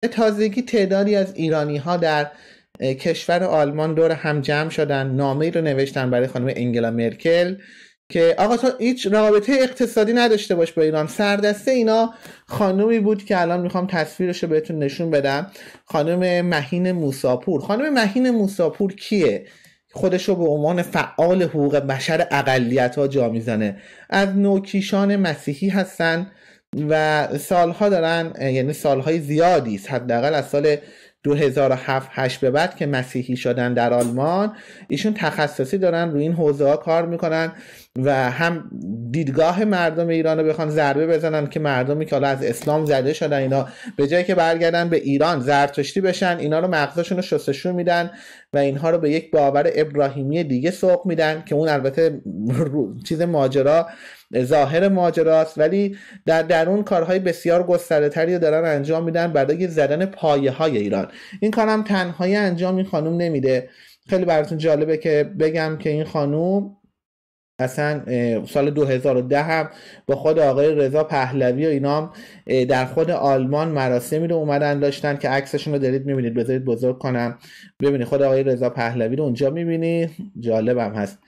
به تازگی تعدادی از ایرانی ها در کشور آلمان دور هم جمع شدن نامه رو نوشتن برای خانم انگلا مرکل که آقا تو هیچ رابطه اقتصادی نداشته باش با ایران سردسته اینا خانومی بود که الان میخوام تصویرش رو بهتون نشون بدم خانم مهین موساپور خانم مهین موساپور کیه خودش رو به عنوان فعال حقوق بشر اقلیت ها جا میزنه از نوکیشان مسیحی هستن و سالها دارن یعنی سالهای زیادی است حداقل از سال 2007 8 به بعد که مسیحی شدن در آلمان ایشون تخصصی دارن روی این حوزه ها کار میکنن و هم دیدگاه مردم ایران رو بخوان ضربه بزنن که مردمی که حالا از اسلام زده شدن اینا به جایی که برگردن به ایران زرتشتی بشن اینا رو مغزشون رو شستشو میدن و اینها رو به یک باور ابراهیمی دیگه سوق میدن که اون البته چیز ماجرا ظاهر ماجراست ولی در درون کارهای بسیار گسترده تری دارن انجام میدن برای زدن پایه های ایران این کارم تنهایی انجام این خانوم نمیده خیلی براتون جالبه که بگم که این خانوم اصلا سال 2010 هم با خود آقای رضا پهلوی و اینام در خود آلمان مراسمی رو اومدن داشتن که عکسشون رو دارید میبینید بذارید بزرگ کنم ببینید خود آقای رضا پهلوی رو اونجا میبینید جالبم هست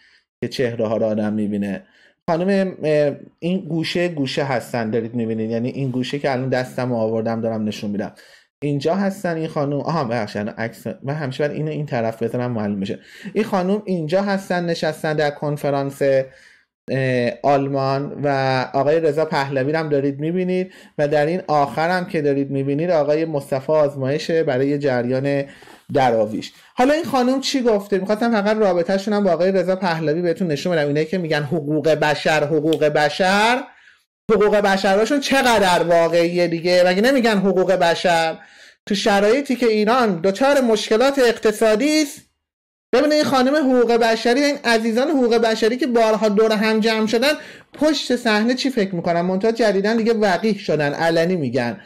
که چهره ها رو آدم میبینه خانم این گوشه گوشه هستن دارید میبینید یعنی این گوشه که الان دستم آوردم دارم نشون میدم اینجا هستن این خانم آها ببخشید عکس من همیشه باید اینو این طرف بزنم معلوم میشه این خانم اینجا هستن نشستن در کنفرانس آلمان و آقای رضا پهلوی هم دارید میبینید و در این آخر هم که دارید میبینید آقای مصطفی آزمایشه برای جریان دراویش حالا این خانم چی گفته میخواستم فقط رابطهشون هم با آقای رضا پهلوی بهتون نشون بدم اینایی که میگن حقوق بشر حقوق بشر حقوق بشرشون چقدر واقعیه دیگه مگه نمیگن حقوق بشر تو شرایطی که ایران دچار مشکلات اقتصادی است ببینه این خانم حقوق بشری این عزیزان حقوق بشری که بارها دور هم جمع شدن پشت صحنه چی فکر میکنن منتها جدیدا دیگه وقیح شدن علنی میگن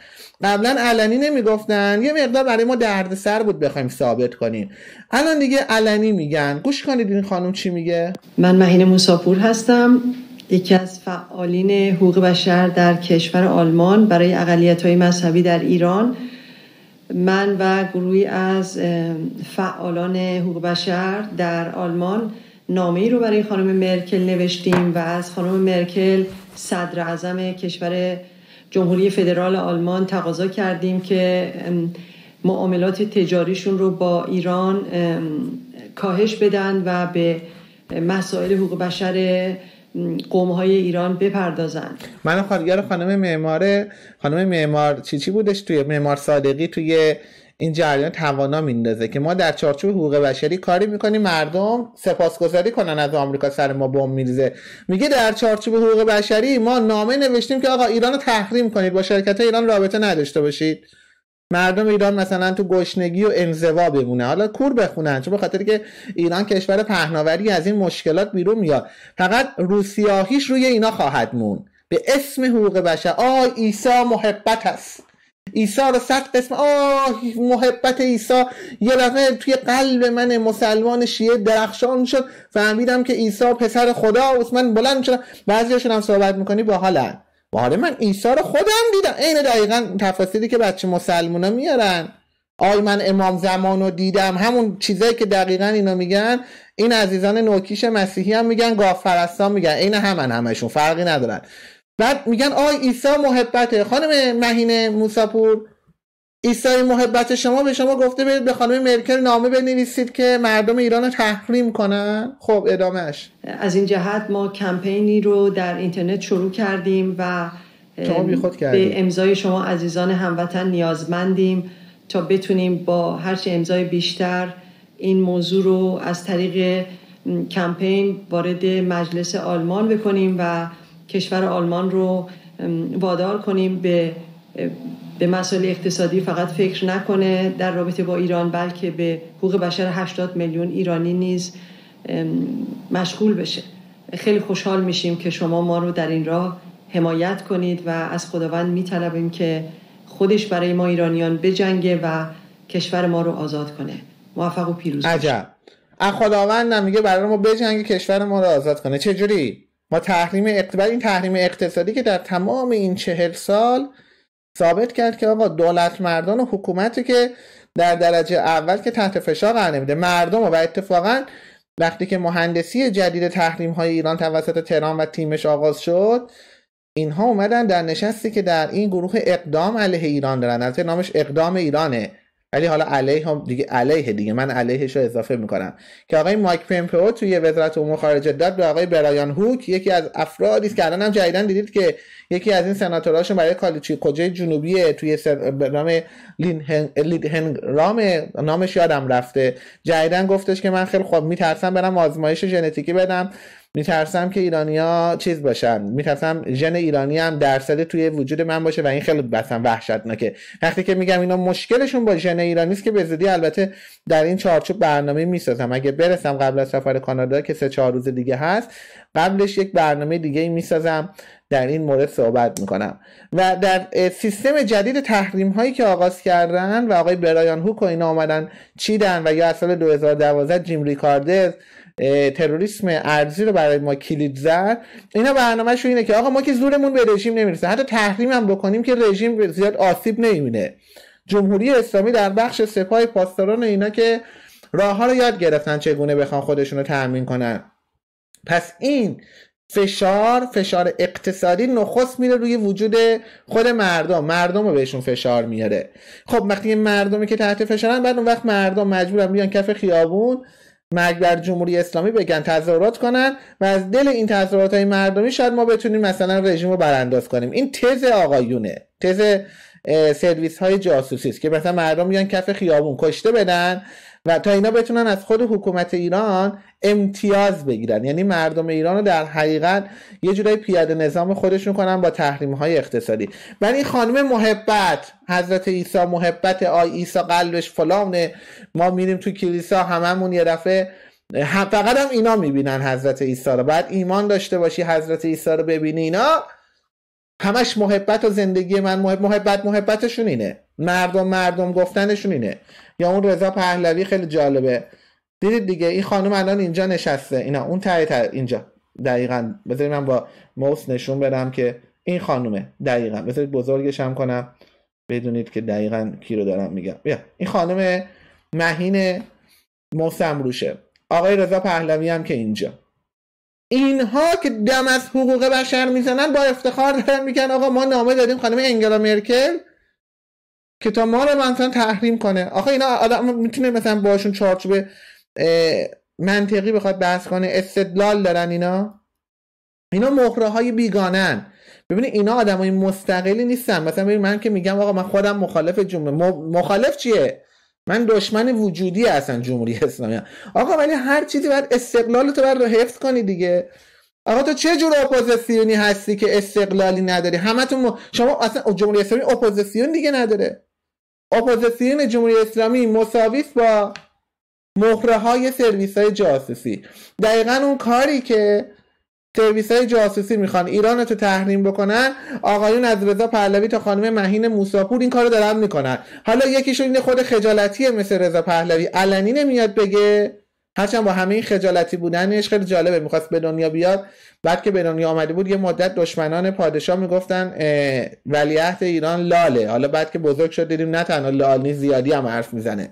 قبلا علنی نمیگفتن یه مقدار برای ما دردسر بود بخوایم ثابت کنیم الان دیگه علنی میگن گوش کنید این خانم چی میگه من مهین موساپور هستم یکی از فعالین حقوق بشر در کشور آلمان برای اقلیت‌های مذهبی در ایران من و گروهی از فعالان حقوق بشر در آلمان نامه ای رو برای خانم مرکل نوشتیم و از خانم مرکل صدر اعظم کشور جمهوری فدرال آلمان تقاضا کردیم که معاملات تجاریشون رو با ایران کاهش بدن و به مسائل حقوق بشر قوم های ایران بپردازن من یار خانم معمار خانم معمار چی چی بودش توی معمار صادقی توی این جریان توانا میندازه که ما در چارچوب حقوق بشری کاری میکنیم مردم سپاسگزاری کنن از آمریکا سر ما بم میریزه میگه در چارچوب حقوق بشری ما نامه نوشتیم که آقا ایران رو تحریم کنید با شرکت ایران رابطه نداشته باشید مردم ایران مثلا تو گشنگی و انزوا بمونه حالا کور بخونن چون به که ایران کشور پهناوری از این مشکلات بیرون میاد فقط روسیاهیش روی اینا خواهد مون به اسم حقوق بشه آه ایسا محبت است ایسا رو صد قسم آه محبت ایسا یه دفعه توی قلب من مسلمان شیعه درخشان شد فهمیدم که ایسا پسر خدا و من بلند شدم بعضیشون هم صحبت میکنی با حالن حالا آره من ایسا رو خودم دیدم عین دقیقا تفاصیلی که بچه ها میارن آی من امام زمان رو دیدم همون چیزایی که دقیقا اینا میگن این عزیزان نوکیش مسیحی هم میگن گافرستان میگن عین همن همشون فرقی ندارن بعد میگن آی عیسی محبته خانم مهینه موساپور ایسای محبت شما به شما گفته برید به خانم مرکل نامه بنویسید که مردم ایران رو تحریم کنن خب ادامهش از این جهت ما کمپینی رو در اینترنت شروع کردیم و به امضای شما عزیزان هموطن نیازمندیم تا بتونیم با چه امضای بیشتر این موضوع رو از طریق کمپین وارد مجلس آلمان بکنیم و کشور آلمان رو وادار کنیم به به مسائل اقتصادی فقط فکر نکنه در رابطه با ایران بلکه به حقوق بشر 80 میلیون ایرانی نیز مشغول بشه خیلی خوشحال میشیم که شما ما رو در این راه حمایت کنید و از خداوند میطلبیم که خودش برای ما ایرانیان بجنگه و کشور ما رو آزاد کنه موفق و پیروز عجب از خداوند نمیگه برای ما بجنگه کشور ما رو آزاد کنه چه جوری ما تحریم اقتصادی این تحریم اقتصادی که در تمام این چهل سال ثابت کرد که آقا دولت مردان و حکومتی که در درجه اول که تحت فشار قرار نمیده مردم و اتفاقا وقتی که مهندسی جدید تحریم های ایران توسط تهران و تیمش آغاز شد اینها اومدن در نشستی که در این گروه اقدام علیه ایران دارن از نامش اقدام ایرانه ولی حالا علیه هم دیگه علیه دیگه من علیهش رو اضافه میکنم که آقای مایک پمپو توی وزارت امور خارجه داد به آقای برایان هوک یکی از افرادی که الان هم دیدید که یکی از این سناتورهاشون برای کالیچی کجای جنوبی توی نام لین هنگ رام نامش یادم رفته جدیدن گفتش که من خیلی خوب میترسم برم آزمایش ژنتیکی بدم میترسم که ایرانیا چیز باشن میترسم ژن ایرانی هم درصد توی وجود من باشه و این خیلی بسن وحشتناکه وقتی که میگم اینا مشکلشون با ژن ایرانی است که به زودی البته در این چارچوب برنامه میسازم اگه برسم قبل از سفر کانادا که سه چهار روز دیگه هست قبلش یک برنامه دیگه میسازم در این مورد صحبت میکنم و در سیستم جدید تحریم هایی که آغاز کردن و آقای برایان هوک و اینا آمدن چیدن و یا از سال 2012 جیم ریکاردز تروریسم ارزی رو برای ما کلید زد اینا برنامه اینه که آقا ما که زورمون به رژیم نمیرسه حتی تحریم هم بکنیم که رژیم زیاد آسیب نمیبینه جمهوری اسلامی در بخش سپاه پاسداران اینا که راه ها رو یاد گرفتن چگونه بخوان خودشون رو تأمین کنن پس این فشار فشار اقتصادی نخست میره روی وجود خود مردم مردم رو بهشون فشار میاره خب وقتی مردمی که تحت فشارن بعد اون وقت مردم مجبورن بیان کف خیابون مرگ بر جمهوری اسلامی بگن تظاهرات کنن و از دل این تظاهرات های مردمی شاید ما بتونیم مثلا رژیم رو برانداز کنیم این تز آقایونه تز سرویس های جاسوسی است که مثلا مردم میان کف خیابون کشته بدن و تا اینا بتونن از خود حکومت ایران امتیاز بگیرن یعنی مردم ایران رو در حقیقت یه جورای پیاده نظام خودشون کنن با تحریم های اقتصادی ولی این خانم محبت حضرت عیسی محبت آی عیسی قلبش فلانه ما میریم تو کلیسا هممون یه دفعه فقط هم اینا میبینن حضرت عیسی رو بعد ایمان داشته باشی حضرت عیسی رو ببینی اینا همش محبت و زندگی من محبت محبتشون اینه مردم مردم گفتنشون اینه یا اون رضا پهلوی خیلی جالبه دیدید دیگه این خانم الان اینجا نشسته اینا اون ته اینجا دقیقا بذارید من با موس نشون بدم که این خانومه دقیقا بذارید بزرگش هم کنم بدونید که دقیقا کی رو دارم میگم بیا این خانم مهین موسم روشه آقای رضا پهلوی هم که اینجا اینها که دم از حقوق بشر میزنن با افتخار دارن میگن آقا ما نامه دادیم خانم انگلا مرکل که تا ما رو مثلا تحریم کنه آخه اینا آدم میتونه مثلا باشون چارچوب منطقی بخواد بحث کنه استدلال دارن اینا اینا مهره های بیگانن ببینید اینا آدم های مستقلی نیستن مثلا ببین من که میگم آقا من خودم مخالف جمهوری مخالف چیه من دشمن وجودی اصلا جمهوری اسلامی آقا ولی هر چیزی باید استقلال تو باید رو حفظ کنی دیگه آقا تو چه جور اپوزیسیونی هستی که استقلالی نداری همتون شما اصلا جمهوری اسلامی اپوزیسیون دیگه نداره اپوزیسیون جمهوری اسلامی مساویس با مهره های سرویس های جاسوسی دقیقا اون کاری که سرویس های جاسوسی میخوان ایران رو تحریم بکنن آقایون از رضا پهلوی تا خانم مهین موساپور این کار رو دارن میکنن حالا یکیشون این خود خجالتیه مثل رضا پهلوی علنی نمیاد بگه هرچند با همه این خجالتی بودنش خیلی جالبه میخواست به دنیا بیاد بعد که به دنیا آمده بود یه مدت دشمنان پادشاه میگفتن ولیعهد ایران لاله حالا بعد که بزرگ شد دیدیم نه تنها لال نیز زیادی هم حرف میزنه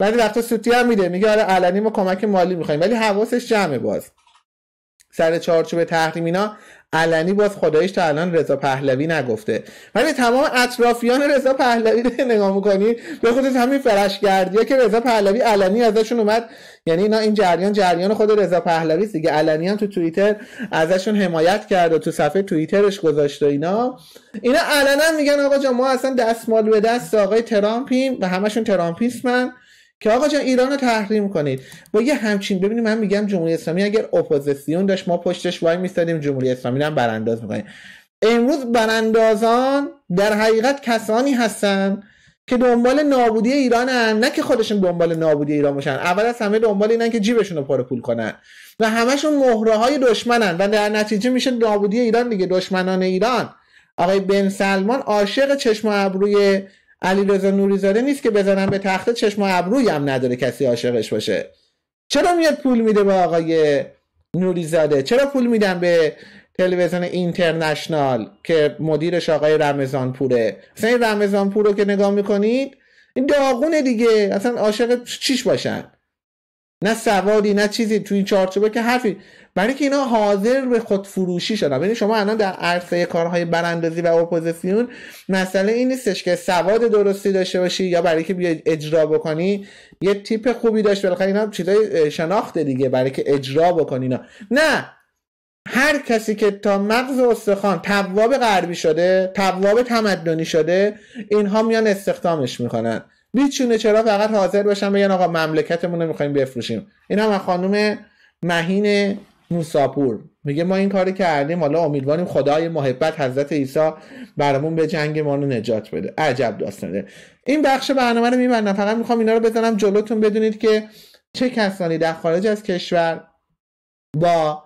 بعد وقتا سوتی هم میده میگه آره علنی ما کمک مالی میخوایم ولی حواسش جمعه باز سر چارچوب تحریم اینا علنی باز خدایش تا الان رضا پهلوی نگفته ولی تمام اطرافیان رضا پهلوی رو نگاه میکنی به خودت همین فرشگردی که رضا پهلوی علنی ازشون اومد یعنی اینا این جریان جریان خود رضا پهلوی دیگه علنی هم تو توییتر ازشون حمایت کرد و تو صفحه توییترش گذاشت و اینا اینا علنا میگن آقا جا ما اصلا دستمال به دست آقای ترامپیم و همشون ترامپیسمن که آقا جان ایران رو تحریم کنید با یه همچین ببینید من میگم جمهوری اسلامی اگر اپوزیسیون داشت ما پشتش وای میستادیم جمهوری اسلامی هم برانداز میکنیم امروز براندازان در حقیقت کسانی هستن که دنبال نابودی ایرانن نه که خودشون دنبال نابودی ایران باشن اول از همه دنبال اینن که جیبشون رو پر پول کنن و همشون مهره های دشمنن و در نتیجه میشه نابودی ایران دیگه دشمنان ایران آقای بن سلمان عاشق چشم و ابروی علی علیرضا نوریزاده نیست که بزنم به تخته چشم و ابرویم نداره کسی عاشقش باشه چرا میاد پول میده به آقای نوریزاده چرا پول میدن به تلویزیون اینترنشنال که مدیرش آقای رمضان پوره اصلا این رمضان پور رو که نگاه میکنید این داغونه دیگه اصلا عاشق چیش باشن نه سوادی نه چیزی تو این چارچوبه که حرفی برای که اینا حاضر به خود فروشی شدن ببین شما الان در عرصه کارهای براندازی و اپوزیسیون مسئله این نیستش که سواد درستی داشته باشی یا برای که بیای اجرا بکنی یه تیپ خوبی داشت بالاخره اینا چیزای شناخته دیگه برای که اجرا بکنی اینا نه هر کسی که تا مغز استخوان تواب غربی شده تواب تمدنی شده اینها میان استخدامش میکنن هیچونه چرا فقط حاضر باشن بگن آقا مملکتمون رو میخوایم بفروشیم این هم خانم مهین موساپور میگه ما این کاری کردیم حالا امیدواریم خدای محبت حضرت عیسی برامون به جنگ ما رو نجات بده عجب داستانه این بخش برنامه رو میبندم فقط میخوام اینا رو بزنم جلوتون بدونید که چه کسانی در خارج از کشور با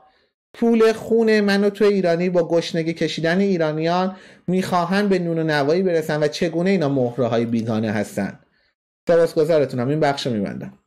پول خون من و تو ایرانی با گشنگی کشیدن ایرانیان میخواهند به نون و نوایی برسن و چگونه اینا مهره های بیگانه هستند گذارتونم این بخش رو میبندم